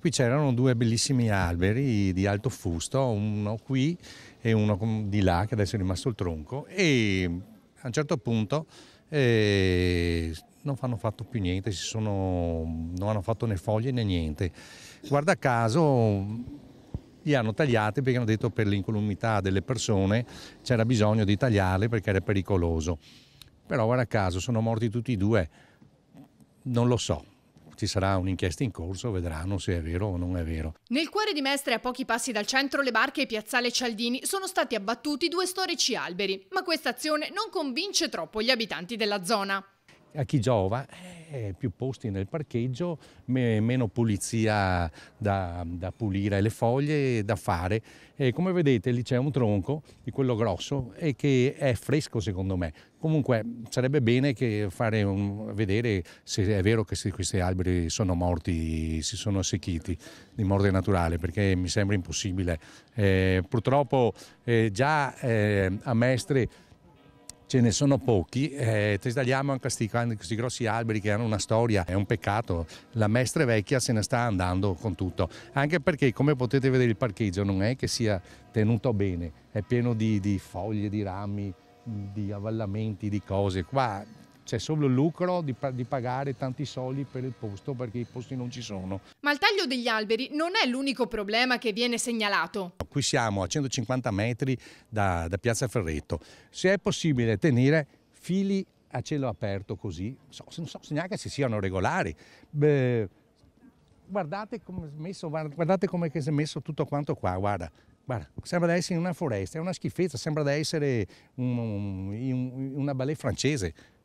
Qui c'erano due bellissimi alberi di alto fusto, uno qui e uno di là, che adesso è rimasto il tronco, e a un certo punto eh, non hanno fatto più niente, sono, non hanno fatto né foglie né niente. Guarda caso li hanno tagliati perché hanno detto per l'incolumità delle persone c'era bisogno di tagliarli perché era pericoloso. Però guarda caso sono morti tutti e due, non lo so ci sarà un'inchiesta in corso, vedranno se è vero o non è vero. Nel cuore di Mestre, a pochi passi dal centro, le barche e piazzale Cialdini sono stati abbattuti due storici alberi, ma questa azione non convince troppo gli abitanti della zona a chi giova eh, più posti nel parcheggio, me, meno pulizia da, da, pulire, le foglie da fare. E come vedete lì c'è un tronco di quello grosso e che è fresco secondo me. Comunque sarebbe bene fare un, vedere se è vero che questi alberi sono morti, si sono secchiti di morte naturale perché mi sembra impossibile. Eh, purtroppo eh, già eh, a Mestre ce ne sono pochi, eh, tagliamo anche questi, questi, grossi alberi che hanno una storia, è un peccato, la Mestre Vecchia se ne sta andando con tutto, anche perché come potete vedere il parcheggio non è che sia tenuto bene, è pieno di, di foglie, di rami, di avvallamenti, di cose, qua c'è solo il lucro di, di, pagare tanti soldi per il posto perché i posti non ci sono. Ma il taglio degli alberi non è l'unico problema che viene segnalato. Qui siamo a 150 metri da, da Piazza Ferretto. Se è possibile tenere fili a cielo aperto così, so, non so neanche se siano regolari. Beh, guardate come è messo, guardate come è messo tutto quanto qua, guarda. Guarda, sembra di essere in una foresta, è una schifezza, sembra di essere un, un, una ballet francese.